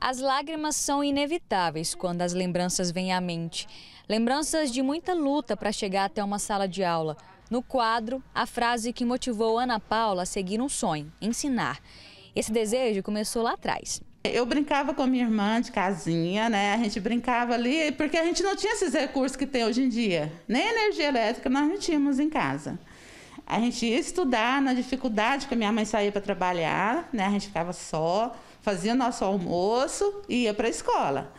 As lágrimas são inevitáveis quando as lembranças vêm à mente. Lembranças de muita luta para chegar até uma sala de aula. No quadro, a frase que motivou Ana Paula a seguir um sonho: ensinar. Esse desejo começou lá atrás. Eu brincava com a minha irmã de casinha, né? A gente brincava ali, porque a gente não tinha esses recursos que tem hoje em dia. Nem energia elétrica nós não tínhamos em casa. A gente ia estudar na dificuldade, que a minha mãe saía para trabalhar, né? A gente ficava só, fazia nosso almoço e ia para a escola.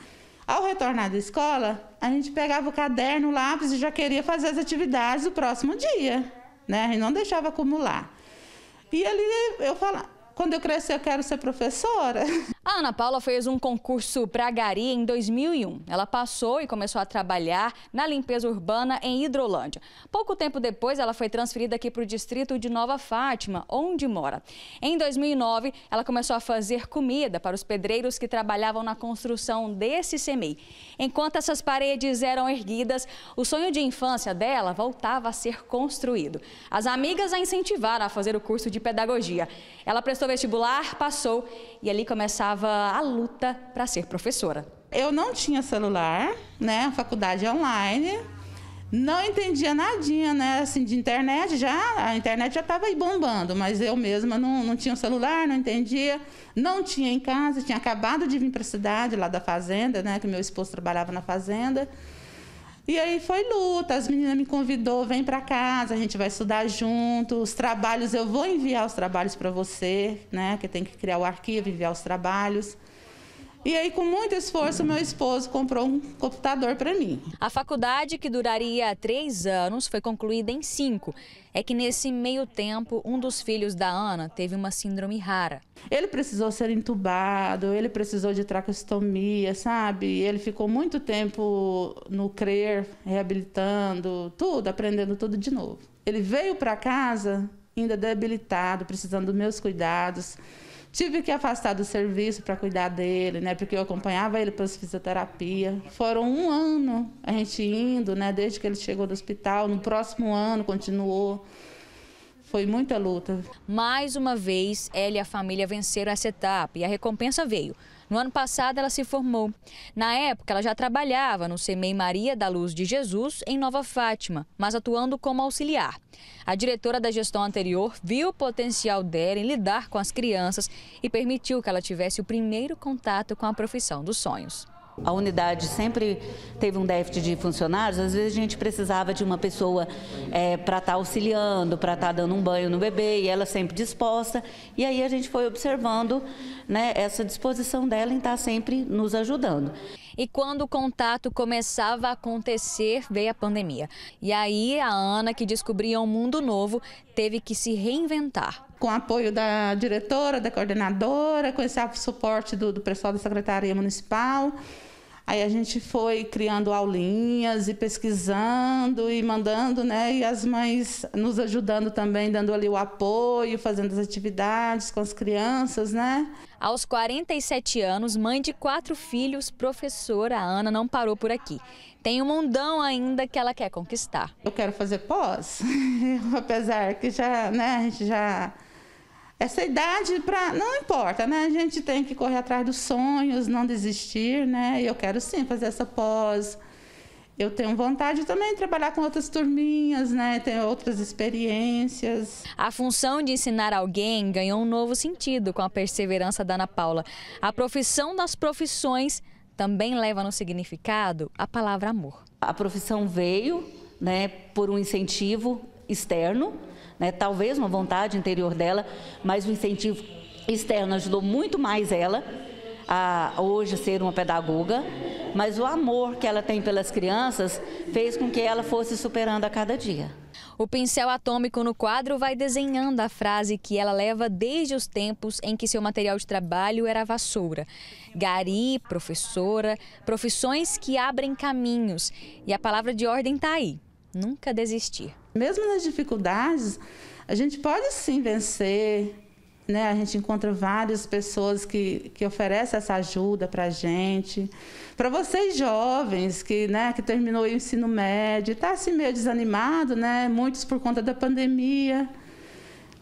Ao retornar da escola, a gente pegava o caderno, o lápis e já queria fazer as atividades do próximo dia, né? A gente não deixava acumular. E ali eu falava, quando eu crescer, eu quero ser professora. A Ana Paula fez um concurso para Gari em 2001. Ela passou e começou a trabalhar na limpeza urbana em Hidrolândia. Pouco tempo depois, ela foi transferida aqui para o distrito de Nova Fátima, onde mora. Em 2009, ela começou a fazer comida para os pedreiros que trabalhavam na construção desse CMEI. Enquanto essas paredes eram erguidas, o sonho de infância dela voltava a ser construído. As amigas a incentivaram a fazer o curso de pedagogia. Ela prestou vestibular, passou e ali começava a luta para ser professora. Eu não tinha celular, né? A faculdade é online. Não entendia nadinha, né? Assim, de internet já, a internet já estava aí bombando, mas eu mesma não, não tinha um celular, não entendia, não tinha em casa, tinha acabado de vir para a cidade, lá da fazenda, né? Que meu esposo trabalhava na fazenda. E aí foi luta, as meninas me convidou, vem para casa, a gente vai estudar junto, os trabalhos, eu vou enviar os trabalhos para você, né? Que tem que criar o arquivo, enviar os trabalhos. E aí, com muito esforço, meu esposo comprou um computador para mim. A faculdade, que duraria três anos, foi concluída em cinco. É que nesse meio tempo, um dos filhos da Ana teve uma síndrome rara. Ele precisou ser entubado, ele precisou de tracostomia, sabe? Ele ficou muito tempo no CRER, reabilitando, tudo, aprendendo tudo de novo. Ele veio para casa ainda debilitado, precisando dos meus cuidados. Tive que afastar do serviço para cuidar dele, né? Porque eu acompanhava ele para fisioterapia. Foram um ano a gente indo, né? Desde que ele chegou do hospital. No próximo ano continuou. Foi muita luta. Mais uma vez, ela e a família venceram essa etapa e a recompensa veio. No ano passado, ela se formou. Na época, ela já trabalhava no SEMEI Maria da Luz de Jesus, em Nova Fátima, mas atuando como auxiliar. A diretora da gestão anterior viu o potencial dela em lidar com as crianças e permitiu que ela tivesse o primeiro contato com a profissão dos sonhos a unidade sempre teve um déficit de funcionários, às vezes a gente precisava de uma pessoa é, para estar tá auxiliando, para estar tá dando um banho no bebê, e ela sempre disposta. E aí a gente foi observando né, essa disposição dela em estar tá sempre nos ajudando. E quando o contato começava a acontecer, veio a pandemia. E aí a Ana, que descobria um mundo novo, teve que se reinventar. Com apoio da diretora, da coordenadora, com esse suporte do, do pessoal da Secretaria Municipal. Aí a gente foi criando aulinhas e pesquisando e mandando, né? E as mães nos ajudando também, dando ali o apoio, fazendo as atividades com as crianças, né? Aos 47 anos, mãe de quatro filhos, professora, Ana não parou por aqui. Tem um mundão ainda que ela quer conquistar. Eu quero fazer pós, apesar que já, né, a gente já essa idade para não importa, né? A gente tem que correr atrás dos sonhos, não desistir, né? E eu quero sim fazer essa pós. Eu tenho vontade também de trabalhar com outras turminhas, né? Tenho outras experiências. A função de ensinar alguém ganhou um novo sentido com a perseverança da Ana Paula. A profissão das profissões também leva no significado a palavra amor. A profissão veio né, por um incentivo externo, né? talvez uma vontade interior dela, mas o incentivo externo ajudou muito mais ela a hoje ser uma pedagoga, mas o amor que ela tem pelas crianças fez com que ela fosse superando a cada dia. O pincel atômico no quadro vai desenhando a frase que ela leva desde os tempos em que seu material de trabalho era vassoura. Gari, professora, profissões que abrem caminhos. E a palavra de ordem está aí: nunca desistir. Mesmo nas dificuldades, a gente pode sim vencer, né? A gente encontra várias pessoas que, que oferecem essa ajuda para a gente. Para vocês jovens que, né, que terminou o ensino médio, está assim meio desanimado, né? Muitos por conta da pandemia.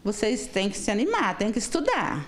Vocês têm que se animar, têm que estudar.